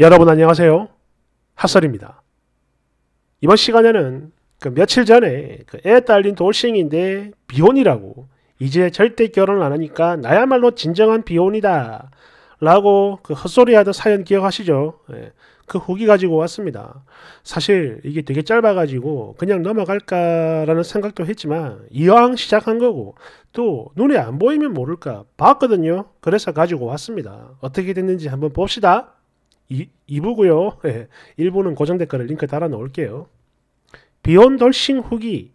여러분 안녕하세요. 핫설입니다. 이번 시간에는 그 며칠 전에 그 애 딸린 돌싱인데 비혼이라고 이제 절대 결혼을 안 하니까 나야말로 진정한 비혼이다 라고 그 헛소리하던 사연 기억하시죠? 예, 그 후기 가지고 왔습니다. 사실 이게 되게 짧아가지고 그냥 넘어갈까라는 생각도 했지만 이왕 시작한 거고 또 눈에 안 보이면 모를까 봤거든요. 그래서 가지고 왔습니다. 어떻게 됐는지 한번 봅시다. 이, 2부고요. 1부는 예, 고정 댓글을 링크 달아 놓을게요. 비온 돌싱 후기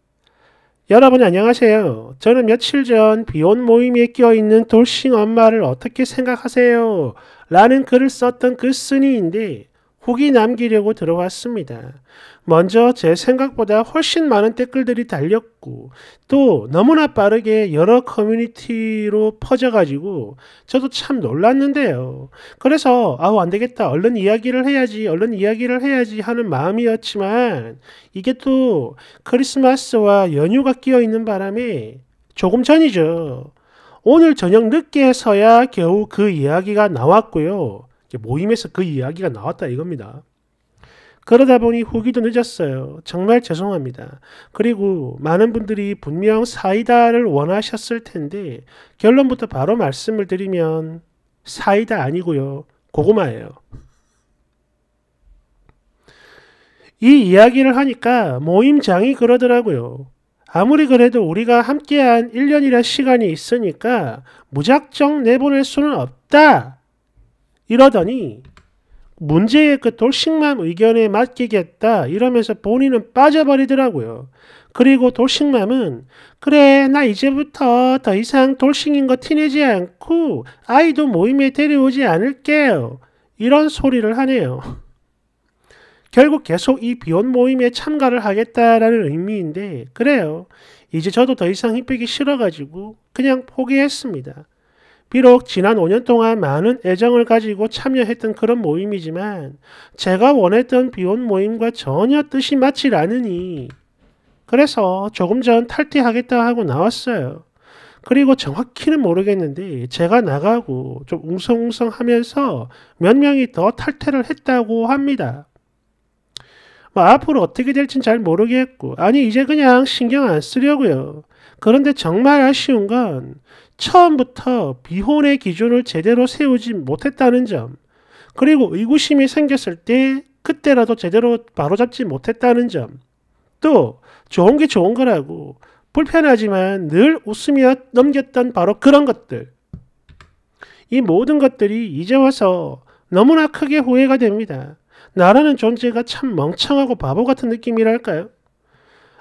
여러분 안녕하세요. 저는 며칠 전 비온 모임에 끼어있는 돌싱 엄마를 어떻게 생각하세요? 라는 글을 썼던 그 쓴이인데 고기 남기려고 들어왔습니다. 먼저 제 생각보다 훨씬 많은 댓글들이 달렸고 또 너무나 빠르게 여러 커뮤니티로 퍼져가지고 저도 참 놀랐는데요. 그래서 아우 안 되겠다 얼른 이야기를 해야지 얼른 이야기를 해야지 하는 마음이었지만 이게 또 크리스마스와 연휴가 끼어 있는 바람에 조금 전이죠. 오늘 저녁 늦게 서야 겨우 그 이야기가 나왔고요. 모임에서 그 이야기가 나왔다 이겁니다. 그러다 보니 후기도 늦었어요. 정말 죄송합니다. 그리고 많은 분들이 분명 사이다를 원하셨을 텐데 결론부터 바로 말씀을 드리면 사이다 아니고요. 고구마예요. 이 이야기를 하니까 모임장이 그러더라고요. 아무리 그래도 우리가 함께한 1년이란 시간이 있으니까 무작정 내보낼 수는 없다. 이러더니 문제의 그 돌싱맘 의견에 맡기겠다 이러면서 본인은 빠져버리더라고요. 그리고 돌싱맘은 그래 나 이제부터 더 이상 돌싱인 거 티내지 않고 아이도 모임에 데려오지 않을게요. 이런 소리를 하네요. 결국 계속 이 비혼 모임에 참가를 하겠다라는 의미인데 그래요. 이제 저도 더 이상 힘빼기 싫어가지고 그냥 포기했습니다. 비록 지난 5년 동안 많은 애정을 가지고 참여했던 그런 모임이지만 제가 원했던 비혼 모임과 전혀 뜻이 맞지 않으니 그래서 조금 전 탈퇴하겠다 하고 나왔어요. 그리고 정확히는 모르겠는데 제가 나가고 좀 웅성웅성 하면서 몇 명이 더 탈퇴를 했다고 합니다. 뭐 앞으로 어떻게 될진 잘 모르겠고 아니 이제 그냥 신경 안 쓰려고요. 그런데 정말 아쉬운 건 처음부터 비혼의 기준을 제대로 세우지 못했다는 점, 그리고 의구심이 생겼을 때 그때라도 제대로 바로잡지 못했다는 점, 또 좋은 게 좋은 거라고 불편하지만 늘 웃으며 넘겼던 바로 그런 것들. 이 모든 것들이 이제 와서 너무나 크게 후회가 됩니다. 나라는 존재가 참 멍청하고 바보 같은 느낌이랄까요?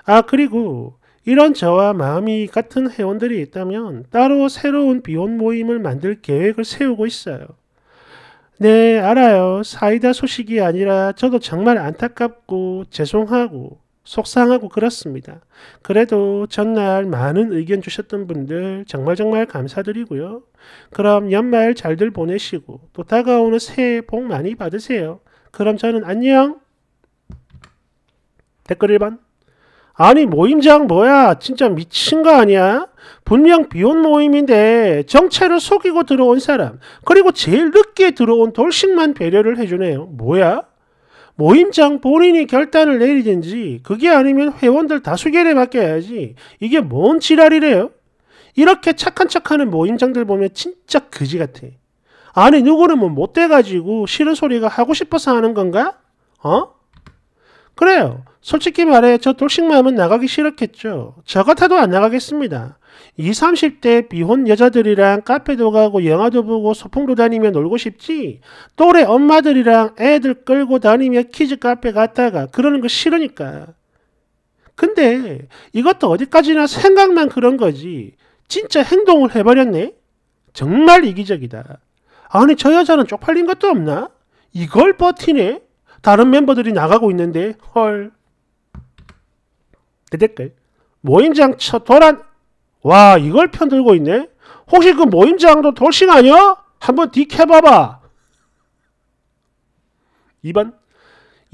아, 그리고 이런 저와 마음이 같은 회원들이 있다면 따로 새로운 비혼 모임을 만들 계획을 세우고 있어요. 네, 알아요. 사이다 소식이 아니라 저도 정말 안타깝고 죄송하고 속상하고 그렇습니다. 그래도 전날 많은 의견 주셨던 분들 정말 정말 감사드리고요. 그럼 연말 잘들 보내시고 또 다가오는 새해 복 많이 받으세요. 그럼 저는 안녕! 댓글 1번 아니 모임장 뭐야 진짜 미친 거 아니야? 분명 비혼 모임인데 정체를 속이고 들어온 사람 그리고 제일 늦게 들어온 돌싱만 배려를 해주네요. 뭐야? 모임장 본인이 결단을 내리든지 그게 아니면 회원들 다수결에 맡겨야지 이게 뭔 지랄이래요? 이렇게 착한 척하는 모임장들 보면 진짜 그지 같아. 아니 누구는 뭐 못돼가지고 싫은 소리가 하고 싶어서 하는 건가? 어? 그래요. 솔직히 말해 저 돌싱맘은 나가기 싫었겠죠. 저 같아도 안 나가겠습니다. 20, 30대 비혼 여자들이랑 카페도 가고 영화도 보고 소풍도 다니며 놀고 싶지 또래 엄마들이랑 애들 끌고 다니며 키즈 카페 갔다가 그러는 거 싫으니까. 근데 이것도 어디까지나 생각만 그런 거지 진짜 행동을 해버렸네? 정말 이기적이다. 아니 저 여자는 쪽팔린 것도 없나? 이걸 버티네? 다른 멤버들이 나가고 있는데 헐 대댓글 모임장처 도란 와 이걸 편 들고 있네 혹시 그 모임장도 돌싱 아니야? 한번 디켜봐봐 2번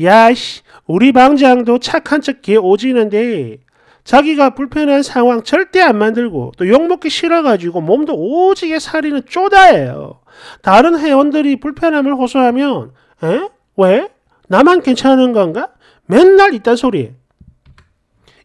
야씨 우리 방장도 착한 척개 오지는데 자기가 불편한 상황 절대 안 만들고 또 욕먹기 싫어가지고 몸도 오지게 살이는 쪼다예요. 다른 회원들이 불편함을 호소하면 에? 왜? 나만 괜찮은 건가? 맨날 이딴 소리.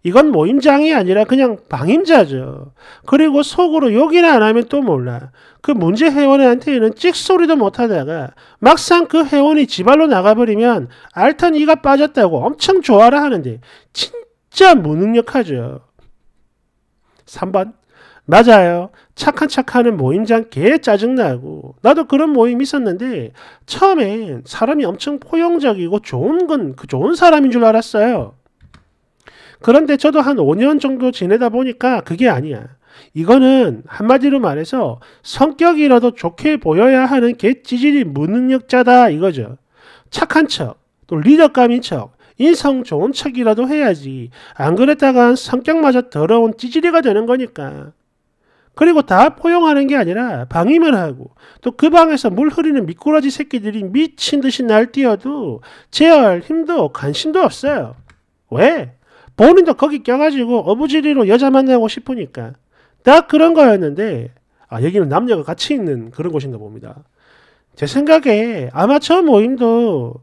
이건 모임장이 아니라 그냥 방임자죠. 그리고 속으로 욕이나 안 하면 또 몰라. 그 문제 회원한테는 찍소리도 못하다가 막상 그 회원이 지발로 나가버리면 알탄 이가 빠졌다고 엄청 좋아라 하는데 진짜 무능력하죠. 3번 맞아요. 착한 착하는 모임장 개 짜증나고 나도 그런 모임 있었는데 처음엔 사람이 엄청 포용적이고 좋은 건 그 좋은 사람인 줄 알았어요. 그런데 저도 한 5년 정도 지내다 보니까 그게 아니야. 이거는 한마디로 말해서 성격이라도 좋게 보여야 하는 개찌질이 무능력자다 이거죠. 착한 척, 또 리더감인 척, 인성 좋은 척이라도 해야지. 안 그랬다간 성격마저 더러운 찌질이가 되는 거니까. 그리고 다 포용하는 게 아니라 방임을 하고 또 그 방에서 물 흐리는 미꾸라지 새끼들이 미친 듯이 날뛰어도 제어할 힘도 관심도 없어요. 왜? 본인도 거기 껴가지고 어부지리로 여자 만나고 싶으니까 딱 그런 거였는데 아 여기는 남녀가 같이 있는 그런 곳인가 봅니다. 제 생각에 아마추어 모임도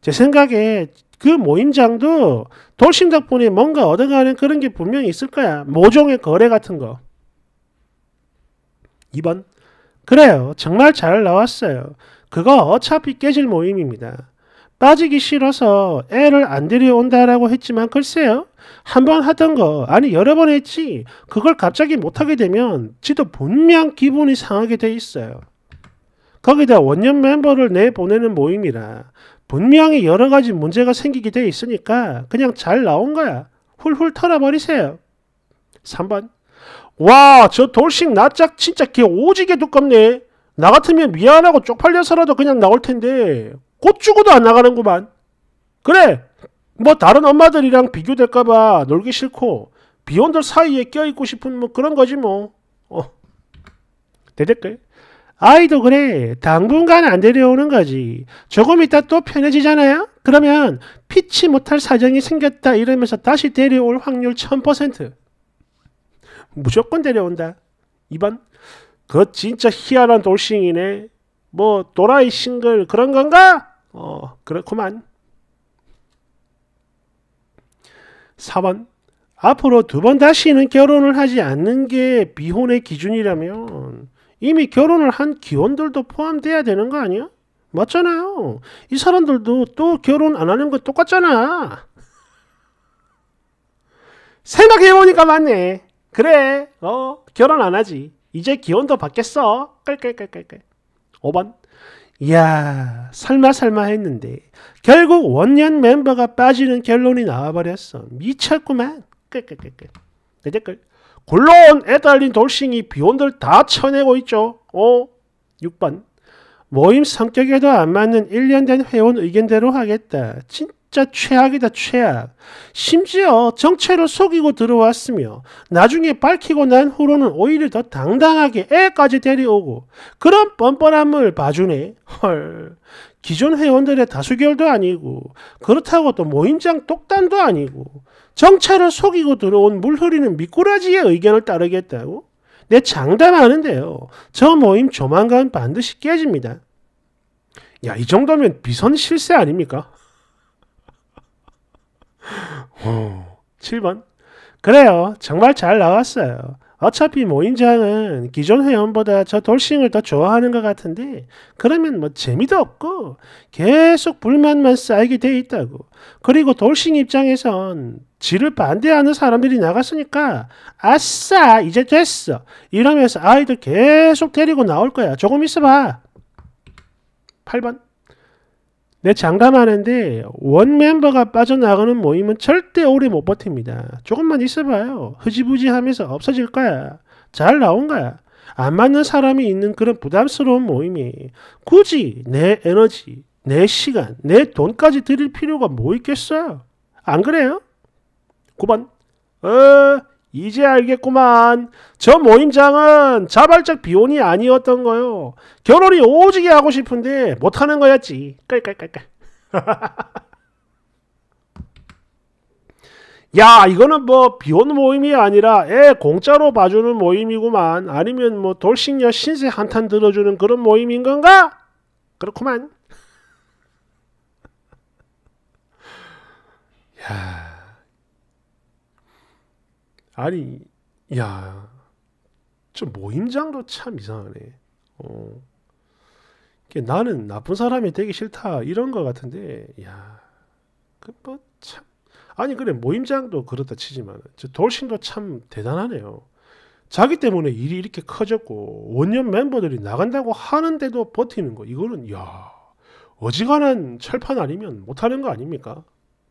제 생각에 그 모임장도 돌싱 덕분에 뭔가 얻어가는 그런 게 분명히 있을 거야. 모종의 거래 같은 거. 2번 그래요. 정말 잘 나왔어요. 그거 어차피 깨질 모임입니다. 빠지기 싫어서 애를 안 데려온다라고 했지만 글쎄요. 한 번 하던 거, 아니 여러 번 했지. 그걸 갑자기 못하게 되면 지도 분명 기분이 상하게 돼 있어요. 거기다 원년 멤버를 내보내는 모임이라 분명히 여러 가지 문제가 생기게 돼 있으니까 그냥 잘 나온 거야. 훌훌 털어버리세요. 3번. 와, 저 돌싱 낯짝 진짜 개 오지게 두껍네. 나 같으면 미안하고 쪽팔려서라도 그냥 나올 텐데 꽃죽어도안 나가는구만. 그래. 뭐 다른 엄마들이랑 비교될까봐 놀기 싫고 비혼들 사이에 껴있고 싶은 뭐 그런 거지 뭐. 어. 대댓글. 아이도 그래. 당분간 안 데려오는 거지. 조금 있다 또 편해지잖아요? 그러면 피치 못할 사정이 생겼다 이러면서 다시 데려올 확률 1000%. 무조건 데려온다. 2번. 그 진짜 희한한 돌싱이네. 뭐 도라이 싱글 그런 건가? 어, 그렇구만. 4번 앞으로 두 번 다시는 결혼을 하지 않는 게 비혼의 기준이라면 이미 결혼을 한 기혼들도 포함돼야 되는 거 아니야? 맞잖아요. 이 사람들도 또 결혼 안 하는 거 똑같잖아. 생각해보니까 맞네. 그래, 어, 결혼 안 하지. 이제 기혼도 받겠어. 깔깔깔깔깔. 5번. 이야 설마 설마 했는데 결국 원년 멤버가 빠지는 결론이 나와버렸어. 미쳤구만. 끝끝끝끝. 내 댓글. 굴러온 애달린 돌싱이 비온들 다 쳐내고 있죠. 어? 6번. 모임 성격에도 안 맞는 1년 된 회원 의견대로 하겠다. 진 진짜 최악이다 최악. 심지어 정체를 속이고 들어왔으며 나중에 밝히고 난 후로는 오히려 더 당당하게 애까지 데려오고 그런 뻔뻔함을 봐주네. 헐. 기존 회원들의 다수결도 아니고 그렇다고 또 모임장 독단도 아니고 정체를 속이고 들어온 물 흐리는 미꾸라지의 의견을 따르겠다고? 내 장담하는데요. 저 모임 조만간 반드시 깨집니다. 야, 이 정도면 비선 실세 아닙니까? 7번. 어, 그래요. 정말 잘 나왔어요. 어차피 모임장은 뭐 기존 회원보다 저 돌싱을 더 좋아하는 것 같은데 그러면 뭐 재미도 없고 계속 불만만 쌓이게 돼 있다고 그리고 돌싱 입장에선 지를 반대하는 사람들이 나갔으니까 아싸 이제 됐어 이러면서 아이들 계속 데리고 나올 거야 조금 있어봐 8번 내 장담하는데 원 멤버가 빠져나가는 모임은 절대 오래 못 버팁니다. 조금만 있어봐요. 흐지부지 하면서 없어질 거야. 잘 나온 거야. 안 맞는 사람이 있는 그런 부담스러운 모임이 굳이 내 에너지, 내 시간, 내 돈까지 들일 필요가 뭐 있겠어요? 안 그래요? 9번. 어, 이제 알겠구만. 저 모임장은 자발적 비혼이 아니었던 거요. 결혼이 오지게 하고 싶은데 못하는 거였지. 깔깔깔깔. 야 이거는 뭐 비혼 모임이 아니라 애 공짜로 봐주는 모임이구만. 아니면 뭐 돌싱녀 신세 한탄 들어주는 그런 모임인 건가? 그렇구만. 야. 아니 야저 모임장도 참 이상하네 어. 나는 나쁜 사람이 되기 싫다 이런 것 같은데 야그뭐참 아니 그래 모임장도 그렇다 치지만 저 돌싱도 참 대단하네요 자기 때문에 일이 이렇게 커졌고 원년 멤버들이 나간다고 하는데도 버티는 거 이거는 야 어지간한 철판 아니면 못하는 거 아닙니까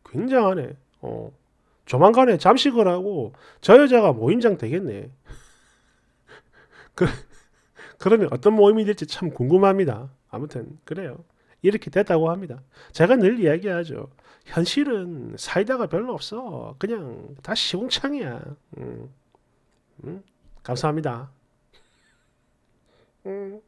굉장하네 어 조만간에 잠식을 하고 저 여자가 모임장 되겠네. 그, 그러면 어떤 모임이 될지 참 궁금합니다. 아무튼 그래요. 이렇게 됐다고 합니다. 제가 늘 이야기하죠. 현실은 사이다가 별로 없어. 그냥 다 시궁창이야. 음. 음? 감사합니다. 음.